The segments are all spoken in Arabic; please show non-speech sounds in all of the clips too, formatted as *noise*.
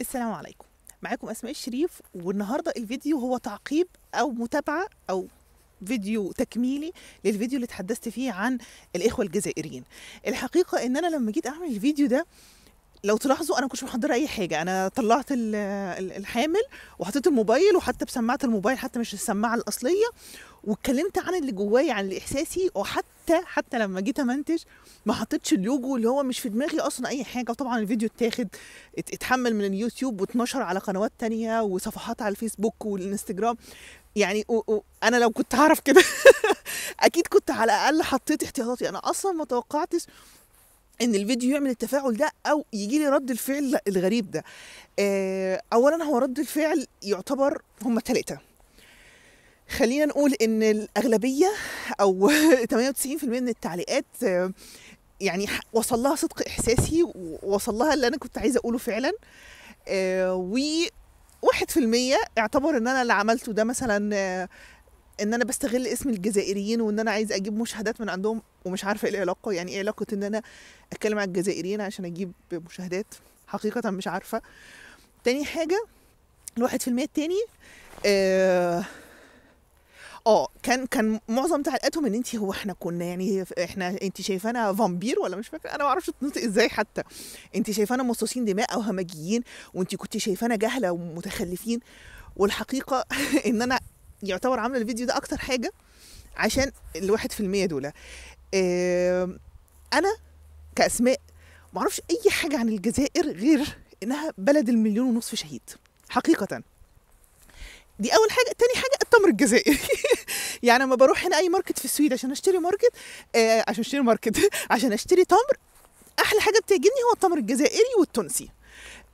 السلام عليكم معاكم اسماء الشريف والنهارده الفيديو هو تعقيب او متابعه او فيديو تكميلي للفيديو اللي اتحدثت فيه عن الاخوه الجزائريين الحقيقه ان انا لما جيت اعمل الفيديو ده لو تلاحظوا انا كنتش محضره اي حاجه انا طلعت الحامل وحطيت الموبايل وحتى بسماعه الموبايل حتى مش السماعه الاصليه واتكلمت عن اللي جوايا عن الاحساسي احساسي وحتى حتى لما جيت امنتج ما حطيتش اللوجو اللي هو مش في دماغي اصلا اي حاجه وطبعا الفيديو اتاخد اتحمل من اليوتيوب واتنشر على قنوات تانية وصفحات على الفيسبوك والانستجرام يعني و و انا لو كنت هعرف كده *laughs* اكيد كنت على الاقل حطيت احتياطاتي انا اصلا ما توقعتش ان الفيديو يعمل التفاعل ده او يجي لي رد الفعل الغريب ده آه، اولا هو رد الفعل يعتبر هما ثلاثه خلينا نقول ان الاغلبيه او 98% *laughs* من التعليقات آه، يعني وصل لها صدق احساسي ووصل لها اللي انا كنت عايزه اقوله فعلا آه، و 1 اعتبر ان انا اللي عملته ده مثلا ان انا بستغل اسم الجزائريين وان انا عايز اجيب مشاهدات من عندهم ومش عارفه ايه العلاقه يعني ايه علاقه ان انا اتكلم على الجزائريين عشان اجيب مشاهدات حقيقه مش عارفه تاني حاجه الواحد في المية التاني آه, آه، كان كان معظم تعليقاتهم ان انت هو احنا كنا يعني احنا انت شايفانا فامبير ولا مش فاكره انا ما اعرفش تنطق ازاي حتى انت شايفانا مصاصين دماء او همجيين وانت كنت شايفانا جهله ومتخلفين والحقيقه *laughs* ان انا يعتبر عامله الفيديو ده اكتر حاجه عشان الواحد في المية دول انا كاسماء ما اعرفش اي حاجه عن الجزائر غير انها بلد المليون ونصف شهيد حقيقه دي اول حاجه تاني حاجه التمر الجزائري *laughs* يعني ما بروح هنا اي ماركت في السويد عشان اشتري ماركت آه عشان اشتري ماركت *laughs* عشان اشتري تمر احلى حاجه بتعجبني هو التمر الجزائري والتونسي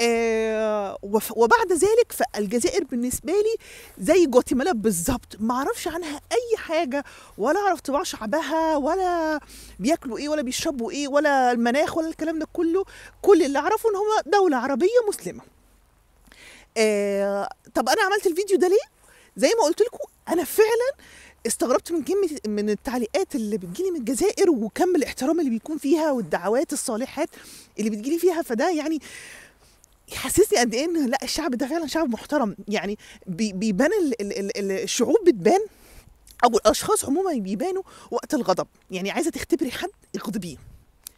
آه، وبعد ذلك فالجزائر بالنسبة لي زي جواتيمالا بالظبط ما اعرفش عنها أي حاجة ولا أعرف طباع شعبها ولا بياكلوا إيه ولا بيشربوا إيه ولا المناخ ولا الكلام ده كله كل اللي أعرفه إن هم دولة عربية مسلمة آه، طب أنا عملت الفيديو ده ليه؟ زي ما قلت لكم أنا فعلاً استغربت من كم من التعليقات اللي بتجيلي من الجزائر وكم الاحترام اللي بيكون فيها والدعوات الصالحات اللي بتجيلي فيها فده يعني يحسسني قد ايه ان لا الشعب ده فعلا شعب محترم يعني بيبان الشعوب بتبان او الاشخاص عموما بيبانوا وقت الغضب يعني عايزه تختبري حد اغضبيه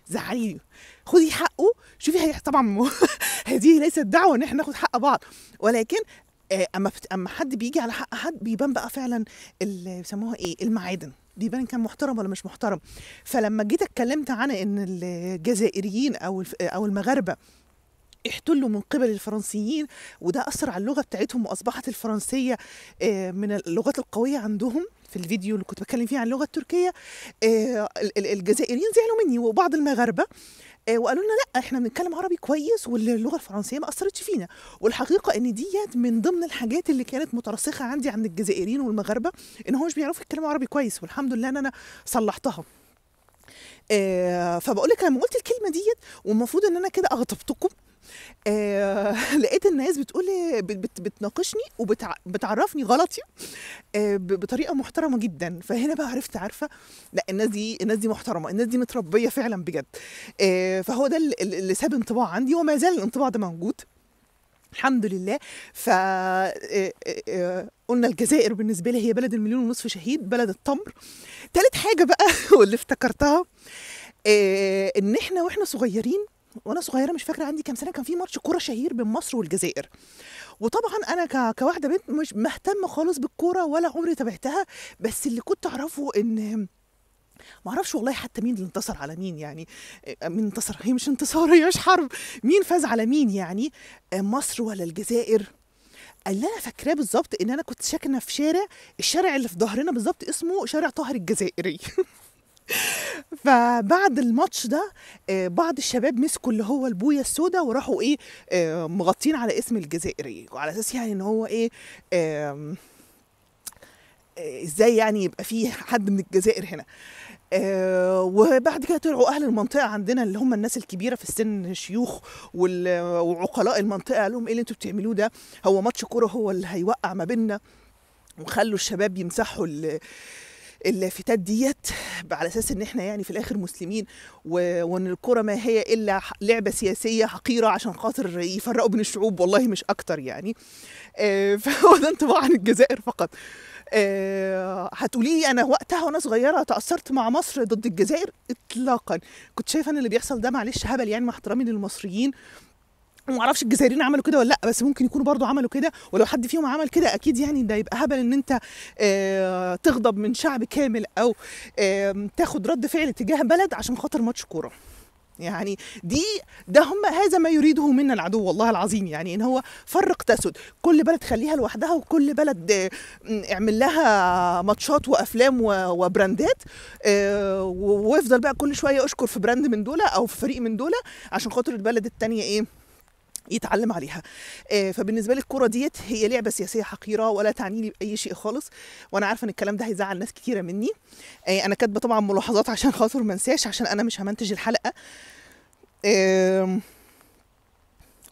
زعلي خدي حقه شوفي هي طبعا *laughs* هذه ليست دعوه ان احنا ناخد حق بعض ولكن آه، اما اما حد بيجي على حق حد بيبان بقى فعلا اللي بيسموها ايه المعادن بيبان كان محترم ولا مش محترم فلما جيت اتكلمت عن ان الجزائريين او او المغاربه احتلوا من قبل الفرنسيين وده أثر على اللغة بتاعتهم وأصبحت الفرنسية آه، من اللغات القوية عندهم في الفيديو اللي كنت بتكلم فيه عن اللغة التركية آه، الجزائريين زعلوا مني وبعض المغاربة آه، وقالوا لنا لا احنا بنتكلم عربي كويس واللغه الفرنسيه ما اثرتش فينا والحقيقه ان ديت من ضمن الحاجات اللي كانت مترسخه عندي عند الجزائريين والمغاربه ان هم مش بيعرفوا يتكلموا عربي كويس والحمد لله ان انا صلحتها فبقول لك لما قلت الكلمه ديت والمفروض ان انا كده اغضبتكم آه، *laughs* لقيت الناس بتقول بتناقشني وبتعرفني غلطي آه، بطريقه محترمه جدا فهنا بقى عرفت عارفه لا الناس دي الناس دي محترمه الناس دي متربيه فعلا بجد آه، فهو ده اللي ساب انطباع عندي وما زال الانطباع ده موجود الحمد لله ف قلنا الجزائر بالنسبه لي هي بلد المليون ونصف شهيد بلد التمر ثالث حاجه بقى *laughs* واللي افتكرتها ان احنا واحنا صغيرين وانا صغيره مش فاكره عندي كام سنه كان في ماتش كوره شهير بين مصر والجزائر وطبعا انا ك... كواحده بنت مش مهتمه خالص بالكوره ولا عمري تابعتها بس اللي كنت اعرفه ان ما اعرفش والله حتى مين اللي انتصر على مين يعني آه، مين انتصر هي مش انتصار هي مش حرب مين فاز على مين يعني آه، مصر ولا الجزائر اللي انا فاكراه بالظبط ان انا كنت ساكنه في شارع الشارع اللي في ظهرنا بالظبط اسمه شارع طاهر الجزائري *laughs* فبعد الماتش ده آه، بعض الشباب مسكوا اللي هو البويه السوداء وراحوا ايه آه، مغطين على اسم الجزائري وعلى اساس يعني ان هو ايه آه، ازاي يعني يبقى في حد من الجزائر هنا وبعد كده طلعوا اهل المنطقه عندنا اللي هم الناس الكبيره في السن شيوخ وعقلاء المنطقه قال لهم ايه اللي انتوا بتعملوه ده هو ماتش كوره هو اللي هيوقع ما بيننا وخلوا الشباب يمسحوا اللافتات ديت على اساس ان احنا يعني في الاخر مسلمين وان الكره ما هي الا لعبه سياسيه حقيره عشان خاطر يفرقوا بين الشعوب والله مش اكتر يعني آه، *laughs* فهو ده انطباع عن الجزائر فقط آه، هتقولي انا وقتها وانا صغيره تاثرت مع مصر ضد الجزائر اطلاقا كنت شايفه ان اللي بيحصل ده معلش هبل يعني مع احترامي للمصريين ما اعرفش الجزائريين عملوا كده ولا لا بس ممكن يكونوا برضو عملوا كده ولو حد فيهم عمل كده اكيد يعني ده يبقى هبل ان انت آه، تغضب من شعب كامل او تاخد رد فعل تجاه بلد عشان خاطر ماتش كوره يعني دي ده هم هذا ما يريده منا العدو والله العظيم يعني ان هو فرق تسد كل بلد خليها لوحدها وكل بلد آه، اعمل لها ماتشات وافلام وبراندات اه وافضل بقى كل شويه اشكر في براند من دولة او في فريق من دولة عشان خاطر البلد التانية ايه يتعلم عليها آه، فبالنسبه لي الكوره ديت هي لعبه سياسيه حقيره ولا تعني لي باي شيء خالص وانا عارفه ان الكلام ده هيزعل ناس كتيره مني آه، انا كاتبه طبعا ملاحظات عشان خاطر ما عشان انا مش همنتج الحلقه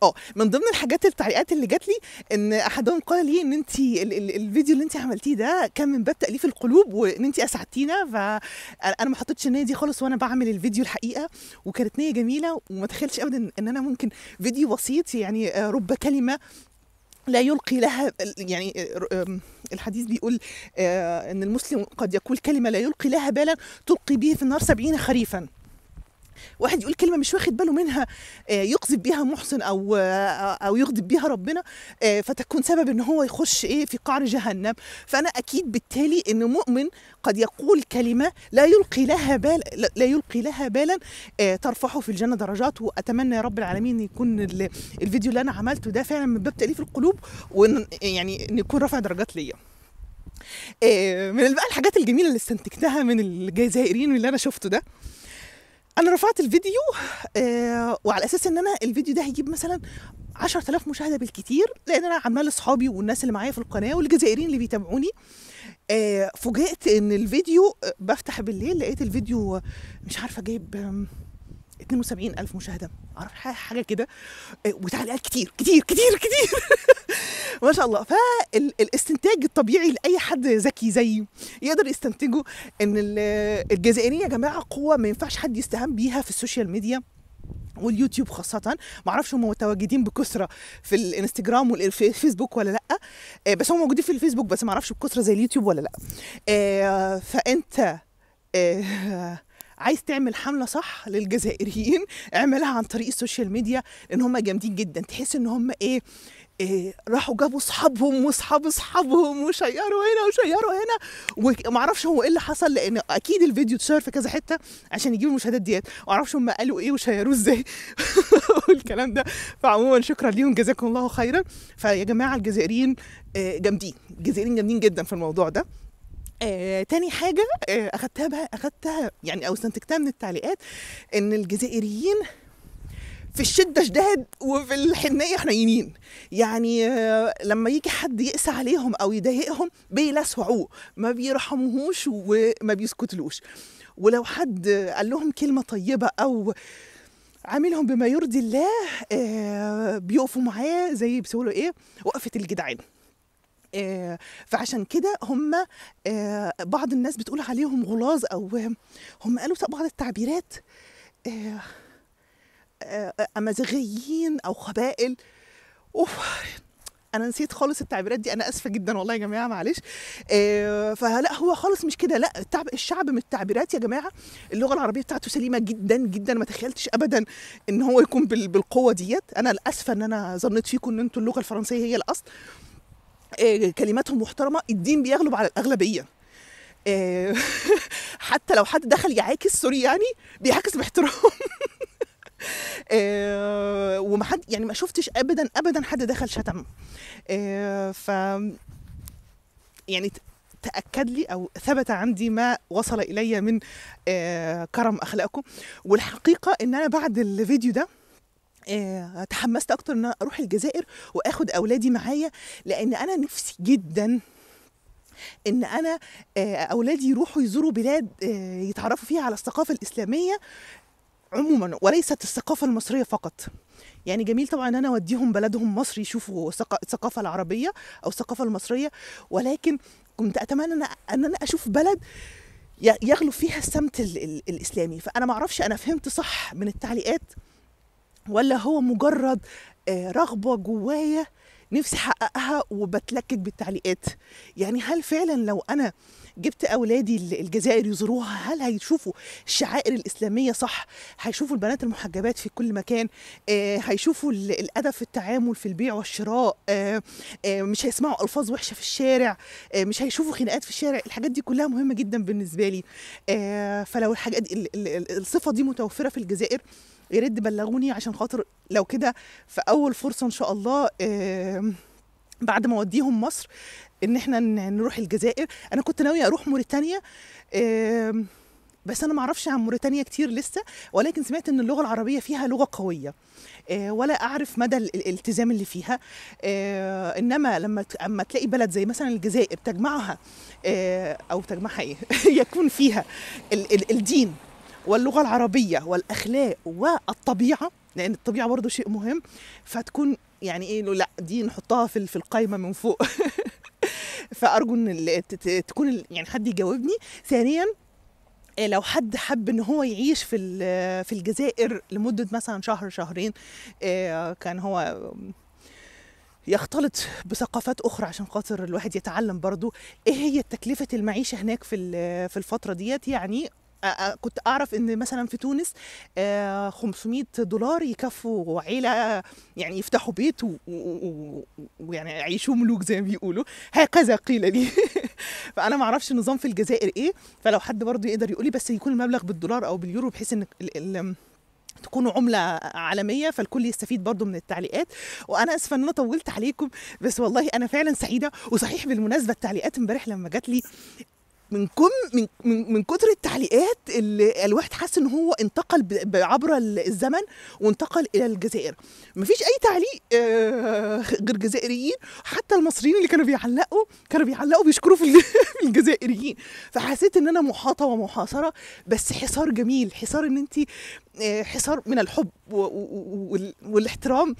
اه من ضمن الحاجات التعليقات اللي جات لي ان احدهم قال لي ان انت ال ال الفيديو اللي انت عملتيه ده كان من باب تاليف القلوب وان انت اسعدتينا فانا ما حطيتش النيه دي خالص وانا بعمل الفيديو الحقيقه وكانت نيه جميله وما تخيلش ابدا ان انا ممكن فيديو بسيط يعني آه، رب كلمه لا يلقي لها يعني آه، الحديث بيقول آه، ان المسلم قد يقول كلمه لا يلقي لها بالا تلقي به في النار سبعين خريفا واحد يقول كلمه مش واخد باله منها آه، يقذف بيها محسن او آه، او يغضب بيها ربنا آه، فتكون سبب ان هو يخش ايه في قعر جهنم فانا اكيد بالتالي ان مؤمن قد يقول كلمه لا يلقي لها بال لا يلقي لها بالا ترفعه في الجنه درجات واتمنى يا رب العالمين يكون الفيديو اللي انا عملته ده فعلا من باب تاليف القلوب وان يعني ان يكون رفع درجات ليا من بقى الحاجات الجميله اللي استنتجتها من الجزائريين اللي انا شفته ده انا رفعت الفيديو آه، وعلى اساس ان انا الفيديو ده هيجيب مثلا 10000 مشاهده بالكتير لان انا عمال لاصحابي والناس اللي معايا في القناه والجزائريين اللي بيتابعوني آه، فوجئت ان الفيديو آه، بفتح بالليل لقيت الفيديو مش عارفه جايب 72 ألف مشاهدة عارف حاجة كده آه، وتعليقات كتير كتير كتير كتير *laughs* ما شاء الله فالاستنتاج الطبيعي لأي حد ذكي زيي يقدر يستنتجه إن الجزائريين يا جماعة قوة ما ينفعش حد يستهان بيها في السوشيال ميديا واليوتيوب خاصة معرفش هم متواجدين بكثرة في الانستجرام والفيسبوك ولا لأ آه، بس هم موجودين في الفيسبوك بس معرفش بكثرة زي اليوتيوب ولا لأ آه، فأنت عايز تعمل حمله صح للجزائريين *laughs* اعملها عن طريق السوشيال ميديا لان هم جامدين جدا تحس ان هم ايه إيه راحوا جابوا اصحابهم واصحاب اصحابهم وشيروا هنا وشيروا هنا ومعرفش هو ايه اللي حصل لان اكيد الفيديو اتشهر في كذا حته عشان يجيبوا المشاهدات ديت معرفش هم قالوا ايه وشيروه ازاي *laughs* والكلام ده فعموما شكرا ليهم جزاكم الله خيرا فيا جماعه الجزائريين آه، جامدين الجزائريين جامدين جدا في الموضوع ده آه، تاني حاجة آه، أخدتها بقى أخدتها يعني أو استنتجتها من التعليقات إن الجزائريين في الشدة شداد وفي الحنية حنينين يعني آه، لما يجي حد يقسى عليهم أو يضايقهم بيلسعوه ما بيرحموهوش وما بيسكتلوش ولو حد قال لهم كلمة طيبة أو عاملهم بما يرضي الله بيقفوا معاه زي بيقولوا ايه وقفة الجدعان آه، فعشان كده هم آه، بعض الناس بتقول عليهم غلاظ او هم قالوا بعض التعبيرات آه، امازيغيين او قبائل اوف انا نسيت خالص التعبيرات دي انا اسفه جدا والله يا جماعه معلش فلا هو خالص مش كده لا التعب الشعب من التعبيرات يا جماعه اللغه العربيه بتاعته سليمه جدا جدا ما تخيلتش ابدا ان هو يكون بالقوه ديت انا اسفه ان انا ظنيت فيكم ان انتوا اللغه الفرنسيه هي الاصل آه، كلماتهم محترمه الدين بيغلب على الاغلبيه آه، *laughs* حتى لو حد دخل يعاكس سوري يعني بيعاكس باحترام *laughs* آه، وما حد يعني ما شفتش ابدا ابدا حد دخل شتم ف يعني تاكد لي او ثبت عندي ما وصل الي من كرم اخلاقكم والحقيقه ان انا بعد الفيديو ده آه، تحمست اكتر ان اروح الجزائر واخد اولادي معايا لان انا نفسي جدا ان انا آه، اولادي يروحوا يزوروا بلاد آه، يتعرفوا فيها على الثقافه الاسلاميه عموما وليست الثقافه المصريه فقط يعني جميل طبعا ان انا اوديهم بلدهم مصر يشوفوا الثقافه العربيه او الثقافه المصريه ولكن كنت اتمنى ان انا اشوف بلد يغلب فيها السمت الاسلامي فانا ما اعرفش انا فهمت صح من التعليقات ولا هو مجرد آه، رغبة جوايا نفسي احققها وبتلكك بالتعليقات يعني هل فعلا لو انا جبت اولادي الجزائر يزوروها هل هيشوفوا الشعائر الاسلاميه صح هيشوفوا البنات المحجبات في كل مكان آه، هيشوفوا الادب في التعامل في البيع والشراء آه، مش هيسمعوا الفاظ وحشه في الشارع مش هيشوفوا خناقات في الشارع الحاجات دي كلها مهمه جدا بالنسبه لي فلو الحاجات الصفه دي متوفره في الجزائر يا ريت بلغوني عشان خاطر لو كده في اول فرصه ان شاء الله بعد ما اوديهم مصر ان احنا نروح الجزائر انا كنت ناويه اروح موريتانيا بس انا ما اعرفش عن موريتانيا كتير لسه ولكن سمعت ان اللغه العربيه فيها لغه قويه آه، ولا اعرف مدى الالتزام اللي فيها آه، انما لما اما تلاقي بلد زي مثلا الجزائر تجمعها آه، او تجمعها ايه *laughs* يكون فيها الدين واللغة العربية والأخلاق والطبيعة لأن الطبيعة برضه شيء مهم فتكون يعني إيه لا دي نحطها في في القايمة من فوق *laughs* فأرجو إن تكون يعني حد يجاوبني ثانيا آه، لو حد حب ان هو يعيش في في الجزائر لمده مثلا شهر شهرين آه، كان هو يختلط بثقافات اخرى عشان خاطر الواحد يتعلم برضو ايه هي تكلفه المعيشه هناك في في الفتره ديت يعني كنت اعرف ان مثلا في تونس 500 دولار يكفوا عيله يعني يفتحوا بيت ويعني يعيشوا ملوك زي ما بيقولوا هكذا قيل لي *laughs* فانا ما اعرفش النظام في الجزائر ايه فلو حد برضه يقدر يقول لي بس يكون المبلغ بالدولار او باليورو بحيث ان تكون عملة عالمية فالكل يستفيد برضو من التعليقات وأنا أسفة أن أنا طولت عليكم بس والله أنا فعلا سعيدة وصحيح بالمناسبة التعليقات امبارح لما جات لي من كم من من, من كتر التعليقات اللي الواحد حس ان هو انتقل عبر الزمن وانتقل الى الجزائر مفيش اي تعليق آه، غير جزائريين حتى المصريين اللي كانوا بيعلقوا كانوا بيعلقوا بيشكروا *laughs* في الجزائريين فحسيت ان انا محاطه ومحاصره بس حصار جميل حصار ان انت آه، حصار من الحب والاحترام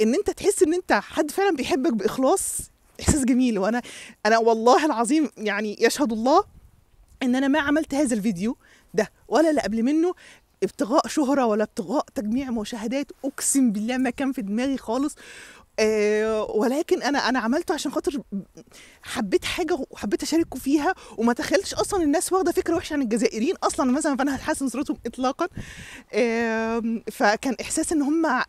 ان انت تحس ان انت حد فعلا بيحبك باخلاص احساس جميل وانا انا والله العظيم يعني يشهد الله ان انا ما عملت هذا الفيديو ده ولا اللي قبل منه ابتغاء شهرة ولا ابتغاء تجميع مشاهدات أقسم بالله ما كان في دماغي خالص آه، ولكن انا انا عملته عشان خاطر حبيت حاجه وحبيت اشاركه فيها وما تخيلتش اصلا الناس واخده فكره وحشه عن الجزائريين اصلا مثلا فانا هتحسن صورتهم اطلاقا فكان احساس ان هم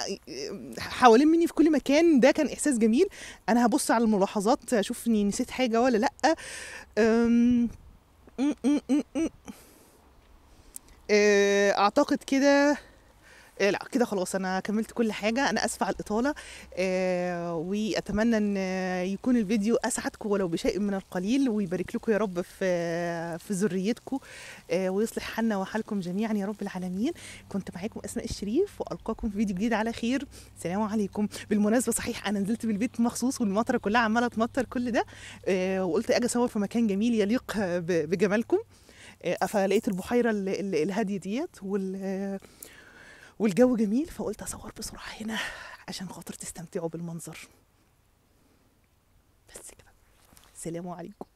حوالين مني في كل مكان ده كان احساس جميل انا هبص على الملاحظات اشوف اني نسيت حاجه ولا لا آه، اعتقد كده آه، لا كده خلاص انا كملت كل حاجه انا اسفه على الاطاله آه، واتمنى ان يكون الفيديو اسعدكم ولو بشيء من القليل ويبارك لكم يا رب في في ذريتكم آه، ويصلح حالنا وحالكم جميعا يا رب العالمين كنت معاكم اسماء الشريف والقاكم في فيديو جديد على خير سلام عليكم بالمناسبه صحيح انا نزلت من البيت مخصوص والمطره كلها عماله تمطر كل ده وقلت اجي اصور في مكان جميل يليق بجمالكم فلقيت البحيره الهاديه ديت وال والجو جميل فقلت اصور بسرعه هنا عشان خاطر تستمتعوا بالمنظر بس كده سلام عليكم